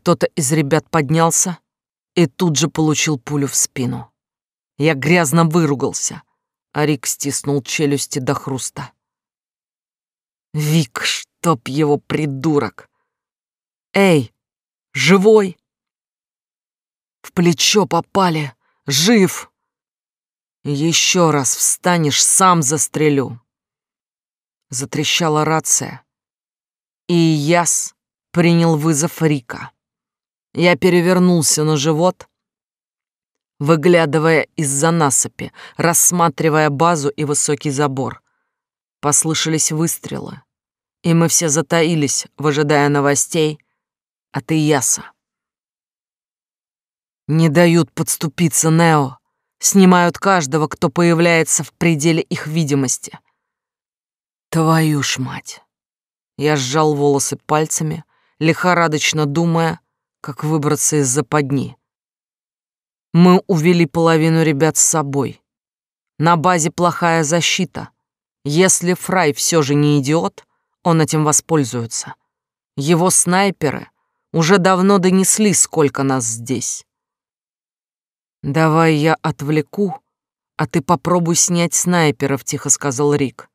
Кто-то из ребят поднялся и тут же получил пулю в спину. Я грязно выругался, а Рик стиснул челюсти до хруста. «Вик, чтоб его придурок! Эй, живой!» «В плечо попали! Жив!» «Еще раз встанешь, сам застрелю!» Затрещала рация, и Яс принял вызов Рика. Я перевернулся на живот, выглядывая из-за насыпи, рассматривая базу и высокий забор. Послышались выстрелы, и мы все затаились, выжидая новостей от Ияса. «Не дают подступиться, Нео!» Снимают каждого, кто появляется в пределе их видимости. Твою ж мать! Я сжал волосы пальцами, лихорадочно думая, как выбраться из западни. Мы увели половину ребят с собой. На базе плохая защита. Если Фрай все же не идиот, он этим воспользуется. Его снайперы уже давно донесли, сколько нас здесь. «Давай я отвлеку, а ты попробуй снять снайперов», — тихо сказал Рик.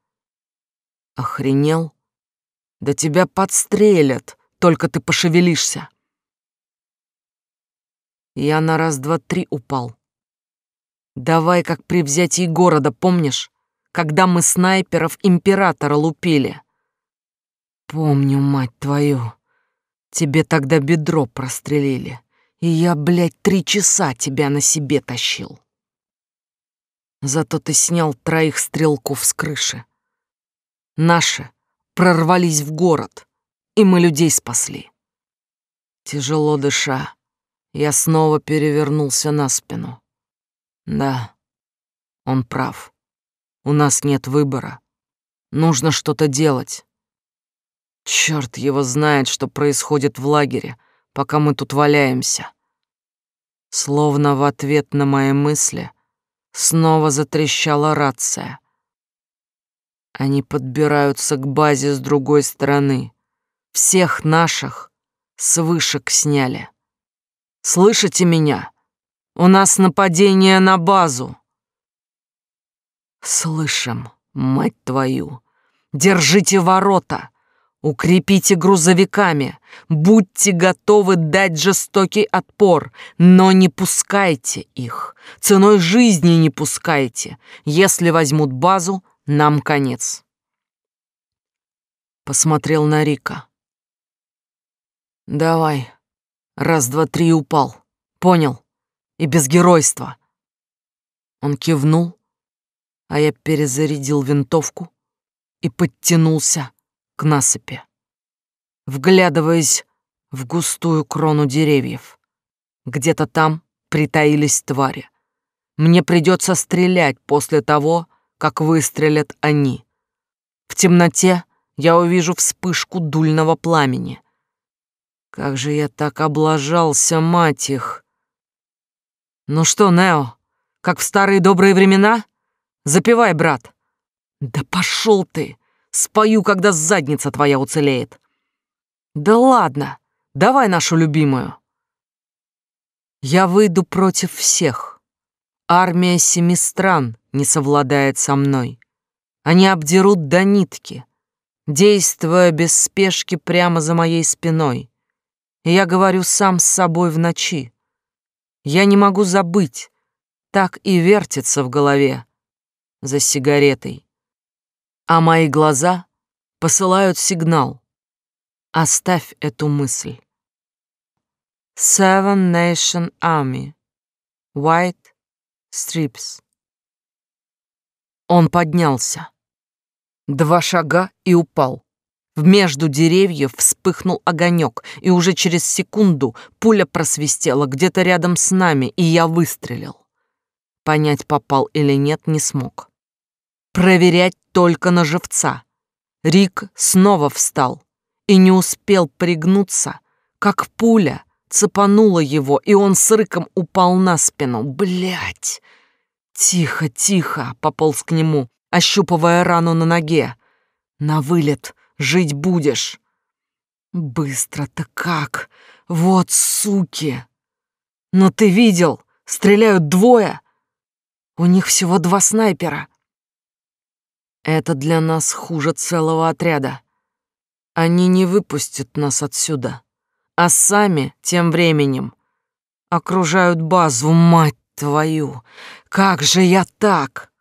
«Охренел? Да тебя подстрелят, только ты пошевелишься». Я на раз-два-три упал. Давай как при взятии города, помнишь? Когда мы снайперов императора лупили. Помню, мать твою. Тебе тогда бедро прострелили. И я, блядь, три часа тебя на себе тащил. Зато ты снял троих стрелков с крыши. Наши прорвались в город, и мы людей спасли. Тяжело дыша, я снова перевернулся на спину. Да, он прав. У нас нет выбора. Нужно что-то делать. Черт его знает, что происходит в лагере, пока мы тут валяемся. Словно в ответ на мои мысли снова затрещала рация. Они подбираются к базе с другой стороны. Всех наших с вышек сняли. Слышите меня? У нас нападение на базу. Слышим, мать твою. Держите ворота. Укрепите грузовиками. Будьте готовы дать жестокий отпор, но не пускайте их. Ценой жизни не пускайте. Если возьмут базу, нам конец. Посмотрел на Рика. Давай, Раз, два, три упал. Понял. И без геройства. Он кивнул, а я перезарядил винтовку и подтянулся к насыпи, вглядываясь в густую крону деревьев. Где-то там притаились твари. Мне придется стрелять после того, как выстрелят они. В темноте я увижу вспышку дульного пламени. Как же я так облажался, мать их! Ну что, Нео, как в старые добрые времена? Запивай, брат. Да пошел ты! Спою, когда задница твоя уцелеет. Да ладно, давай нашу любимую. Я выйду против всех. Армия семи стран не совладает со мной. Они обдерут до нитки, действуя без спешки прямо за моей спиной и я говорю сам с собой в ночи. Я не могу забыть, так и вертится в голове за сигаретой. А мои глаза посылают сигнал. Оставь эту мысль. Seven Nation Army. White Strips. Он поднялся. Два шага и упал. В Между деревьев вспыхнул огонек, и уже через секунду пуля просвистела где-то рядом с нами, и я выстрелил. Понять, попал или нет, не смог. Проверять только на живца. Рик снова встал и не успел пригнуться, как пуля цепанула его, и он с рыком упал на спину. Блять! Тихо, тихо, пополз к нему, ощупывая рану на ноге. На вылет — жить будешь. Быстро-то как? Вот суки! Но ты видел, стреляют двое. У них всего два снайпера. Это для нас хуже целого отряда. Они не выпустят нас отсюда. А сами тем временем окружают базу, мать твою. Как же я так?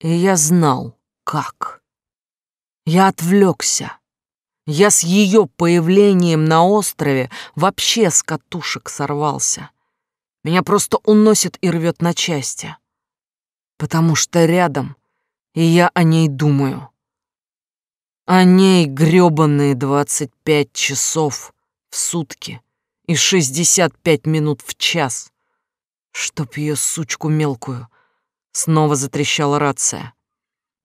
И я знал, как. Я отвлекся. Я с ее появлением на острове вообще с катушек сорвался. Меня просто уносит и рвет на части. Потому что рядом, и я о ней думаю. О ней грёбаные 25 часов в сутки и 65 минут в час. Чтоб ее сучку мелкую. Снова затрещала рация.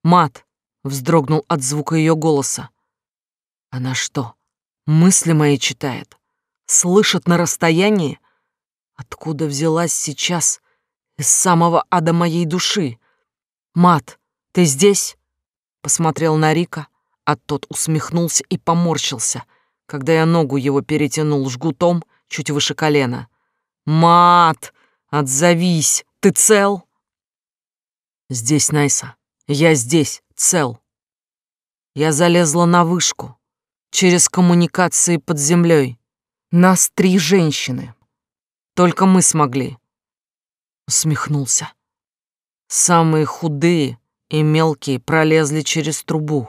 Мат, вздрогнул от звука ее голоса. Она что, мысли мои читает? Слышит на расстоянии? Откуда взялась сейчас из самого ада моей души? Мат, ты здесь? Посмотрел на Рика, а тот усмехнулся и поморщился, когда я ногу его перетянул жгутом чуть выше колена. Мат, отзовись, ты цел? Здесь, Найса. Я здесь цел. Я залезла на вышку, через коммуникации под землей. Нас три женщины. Только мы смогли. Усмехнулся. Самые худые и мелкие пролезли через трубу.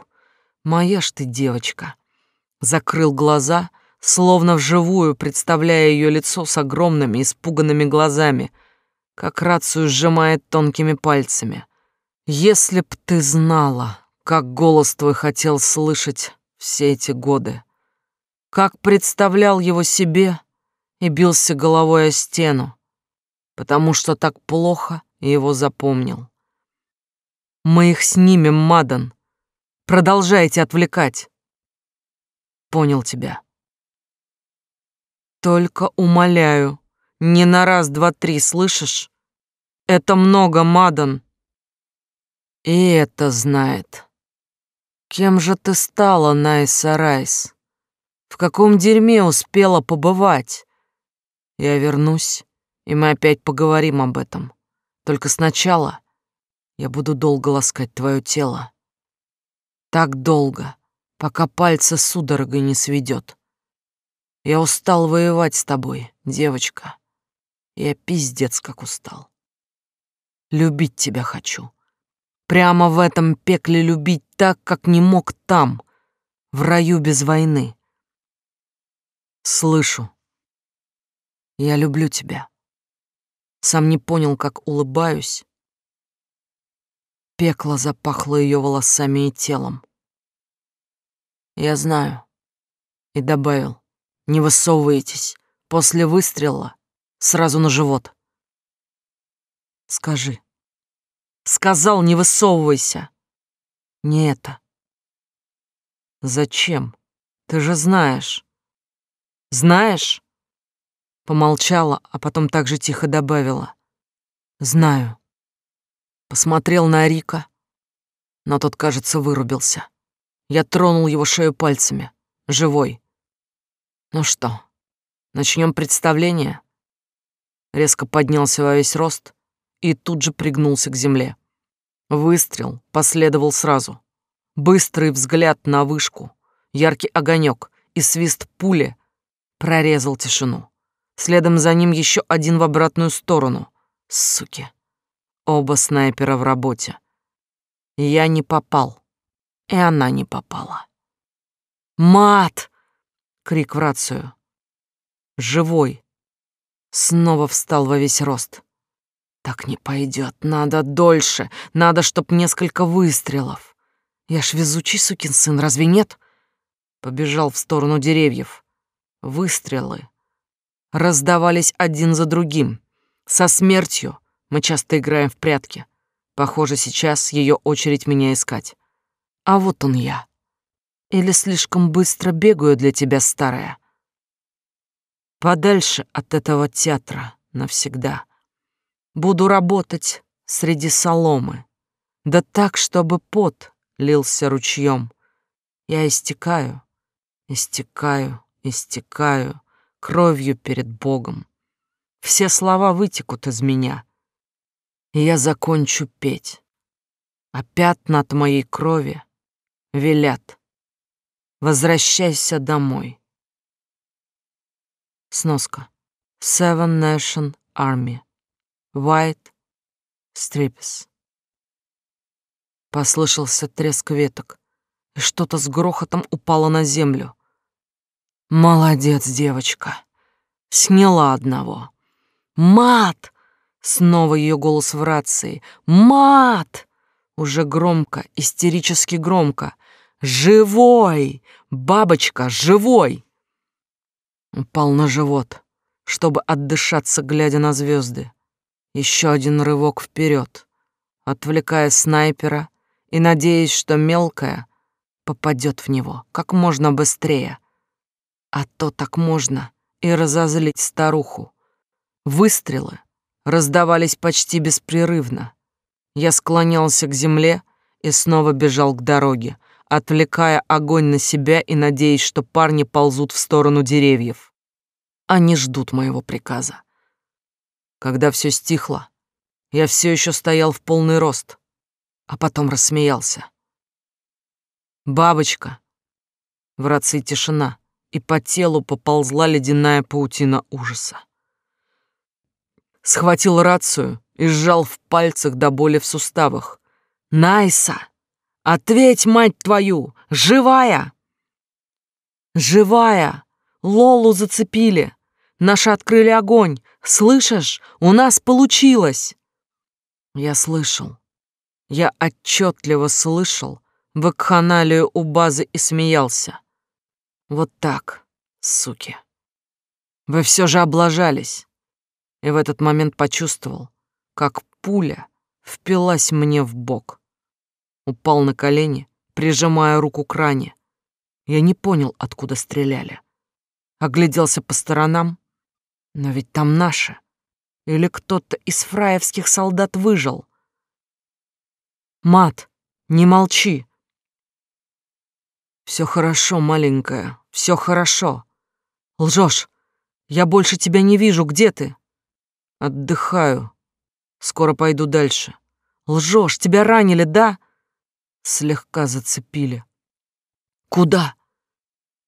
Моя ж ты девочка. Закрыл глаза, словно вживую представляя ее лицо с огромными испуганными глазами, как рацию сжимает тонкими пальцами. Если б ты знала, как голос твой хотел слышать все эти годы, как представлял его себе и бился головой о стену, потому что так плохо его запомнил. Мы их снимем, Мадан. Продолжайте отвлекать. Понял тебя. Только умоляю, не на раз, два, три, слышишь? Это много, Мадан. И это знает. Кем же ты стала, Найса Райс? В каком дерьме успела побывать? Я вернусь, и мы опять поговорим об этом. Только сначала я буду долго ласкать твое тело. Так долго, пока пальцы судорогой не сведет. Я устал воевать с тобой, девочка. Я пиздец как устал. Любить тебя хочу Прямо в этом пекле любить так, как не мог там, в раю без войны. Слышу. Я люблю тебя. Сам не понял, как улыбаюсь. Пекло запахло ее волосами и телом. Я знаю. И добавил. Не высовывайтесь. После выстрела сразу на живот. Скажи, Сказал, не высовывайся. Не это. Зачем? Ты же знаешь. Знаешь? Помолчала, а потом так же тихо добавила. Знаю. Посмотрел на Рика, но тот, кажется, вырубился. Я тронул его шею пальцами. Живой. Ну что, начнем представление? Резко поднялся во весь рост, и тут же пригнулся к земле. Выстрел последовал сразу. Быстрый взгляд на вышку, яркий огонек и свист пули прорезал тишину. Следом за ним еще один в обратную сторону. Суки. Оба снайпера в работе. Я не попал. И она не попала. «Мат!» — крик в рацию. «Живой!» Снова встал во весь рост. Так не пойдет, надо дольше, надо, чтоб несколько выстрелов. Я ж везучий сукин сын, разве нет? Побежал в сторону деревьев. Выстрелы раздавались один за другим. Со смертью мы часто играем в прятки. Похоже, сейчас ее очередь меня искать. А вот он я. Или слишком быстро бегаю для тебя, старая? Подальше от этого театра навсегда. Буду работать среди соломы. Да так, чтобы пот лился ручьем. Я истекаю, истекаю, истекаю кровью перед Богом. Все слова вытекут из меня, и я закончу петь. А пятна от моей крови велят. Возвращайся домой. Сноска. Seven Nation Army. White Stripes. Послышался треск веток, и что-то с грохотом упало на землю. Молодец, девочка. Сняла одного. Мат! Снова ее голос в рации. Мат! Уже громко, истерически громко. Живой! Бабочка, живой! Упал на живот, чтобы отдышаться, глядя на звезды. Еще один рывок вперед, отвлекая снайпера и надеясь, что мелкая попадет в него как можно быстрее. А то так можно и разозлить старуху. Выстрелы раздавались почти беспрерывно. Я склонялся к земле и снова бежал к дороге, отвлекая огонь на себя и надеясь, что парни ползут в сторону деревьев. Они ждут моего приказа когда все стихло, я все еще стоял в полный рост, а потом рассмеялся. «Бабочка!» В рации тишина, и по телу поползла ледяная паутина ужаса. Схватил рацию и сжал в пальцах до боли в суставах. «Найса! Ответь, мать твою! Живая!» «Живая! Лолу зацепили! Наши открыли огонь! Слышишь? У нас получилось!» Я слышал. Я отчетливо слышал вакханалию у базы и смеялся. Вот так, суки. Вы все же облажались. И в этот момент почувствовал, как пуля впилась мне в бок. Упал на колени, прижимая руку к ране. Я не понял, откуда стреляли. Огляделся по сторонам, но ведь там наши. Или кто-то из фраевских солдат выжил. Мат, не молчи. Все хорошо, маленькая, все хорошо. Лжешь. Я больше тебя не вижу. Где ты? Отдыхаю. Скоро пойду дальше. Лжешь, тебя ранили, да? Слегка зацепили. Куда?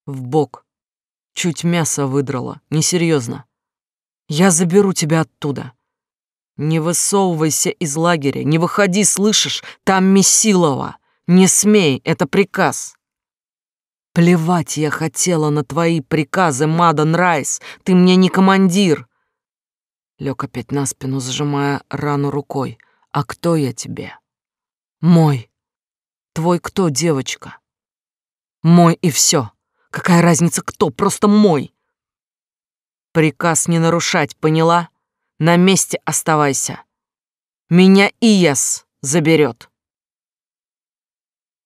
В бок. Чуть мясо выдрало. Несерьезно. Я заберу тебя оттуда. Не высовывайся из лагеря, не выходи, слышишь? Там Месилова. Не смей, это приказ. Плевать я хотела на твои приказы, Мадон Райс. Ты мне не командир. Лёг опять на спину, зажимая рану рукой. А кто я тебе? Мой. Твой кто, девочка? Мой и всё. Какая разница кто, просто мой. Приказ не нарушать, поняла? На месте оставайся. Меня Ияс заберет.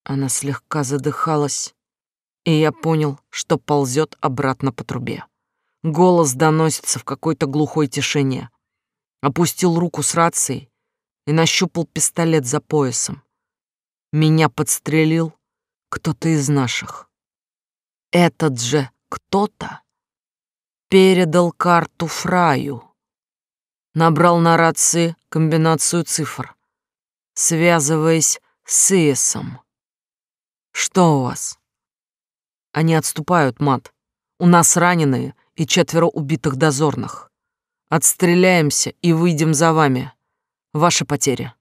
Она слегка задыхалась, и я понял, что ползет обратно по трубе. Голос доносится в какой-то глухой тишине. Опустил руку с рацией и нащупал пистолет за поясом. Меня подстрелил кто-то из наших. Этот же кто-то передал карту Фраю. Набрал на рации комбинацию цифр, связываясь с Иесом. «Что у вас?» «Они отступают, мат. У нас раненые и четверо убитых дозорных. Отстреляемся и выйдем за вами. Ваши потери».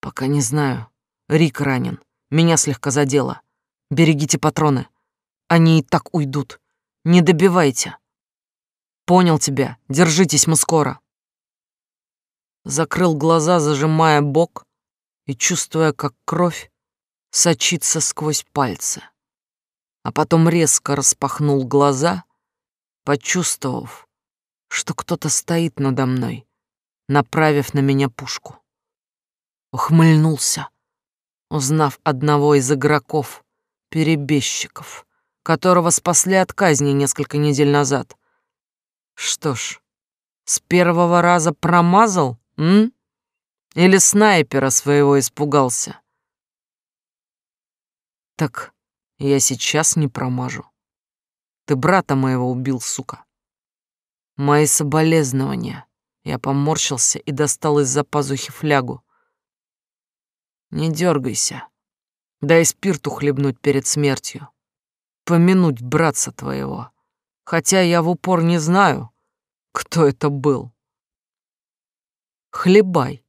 «Пока не знаю. Рик ранен. Меня слегка задело. Берегите патроны. Они и так уйдут. Не добивайте». Понял тебя. Держитесь мы скоро. Закрыл глаза, зажимая бок и чувствуя, как кровь сочится сквозь пальцы. А потом резко распахнул глаза, почувствовав, что кто-то стоит надо мной, направив на меня пушку. Ухмыльнулся, узнав одного из игроков, перебежчиков, которого спасли от казни несколько недель назад — что ж, с первого раза промазал, м? Или снайпера своего испугался? Так я сейчас не промажу. Ты брата моего убил, сука. Мои соболезнования. Я поморщился и достал из-за пазухи флягу. Не дергайся. Дай спирту хлебнуть перед смертью. Помянуть братца твоего хотя я в упор не знаю, кто это был. Хлебай,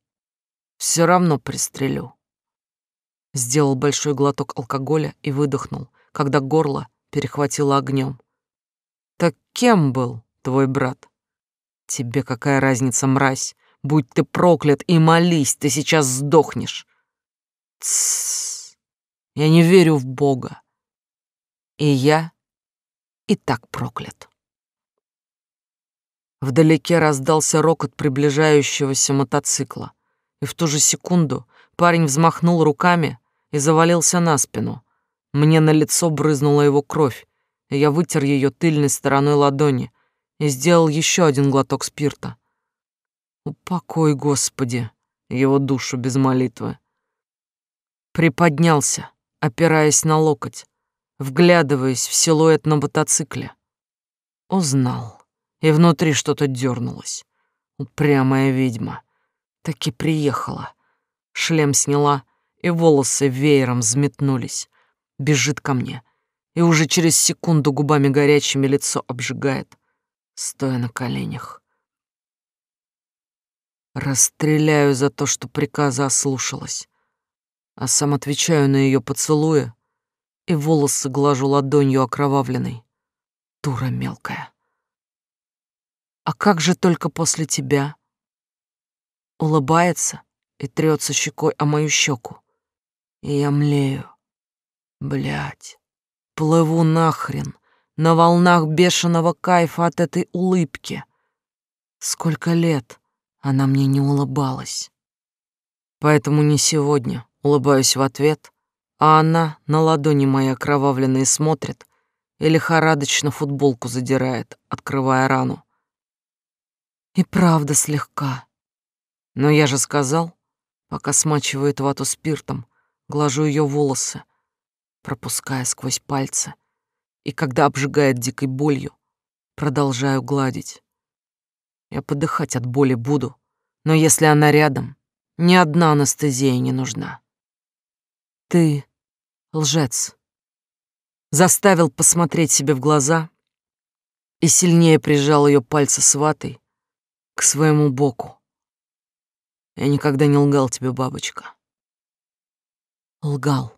все равно пристрелю. Сделал большой глоток алкоголя и выдохнул, когда горло перехватило огнем. Так кем был твой брат? Тебе какая разница, мразь? Будь ты проклят и молись, ты сейчас сдохнешь. Тссс. Я не верю в Бога. И я и так проклят. Вдалеке раздался рокот приближающегося мотоцикла, и в ту же секунду парень взмахнул руками и завалился на спину. Мне на лицо брызнула его кровь, и я вытер ее тыльной стороной ладони и сделал еще один глоток спирта. Упокой, Господи, его душу без молитвы. Приподнялся, опираясь на локоть, вглядываясь в силуэт на мотоцикле. Узнал, и внутри что-то дернулось. Упрямая ведьма. Так и приехала. Шлем сняла, и волосы веером взметнулись. Бежит ко мне, и уже через секунду губами горячими лицо обжигает, стоя на коленях. Расстреляю за то, что приказа ослушалась, а сам отвечаю на ее поцелуя и волосы глажу ладонью окровавленной. Дура мелкая. А как же только после тебя? Улыбается и трется щекой о мою щеку. И я млею. Блять. Плыву нахрен на волнах бешеного кайфа от этой улыбки. Сколько лет она мне не улыбалась. Поэтому не сегодня улыбаюсь в ответ а она на ладони моя окровавленные смотрит и лихорадочно футболку задирает, открывая рану. И правда слегка. Но я же сказал, пока смачивает вату спиртом, глажу ее волосы, пропуская сквозь пальцы, и когда обжигает дикой болью, продолжаю гладить. Я подыхать от боли буду, но если она рядом, ни одна анестезия не нужна. Ты лжец. Заставил посмотреть себе в глаза и сильнее прижал ее пальцы с ватой к своему боку. Я никогда не лгал тебе, бабочка. Лгал.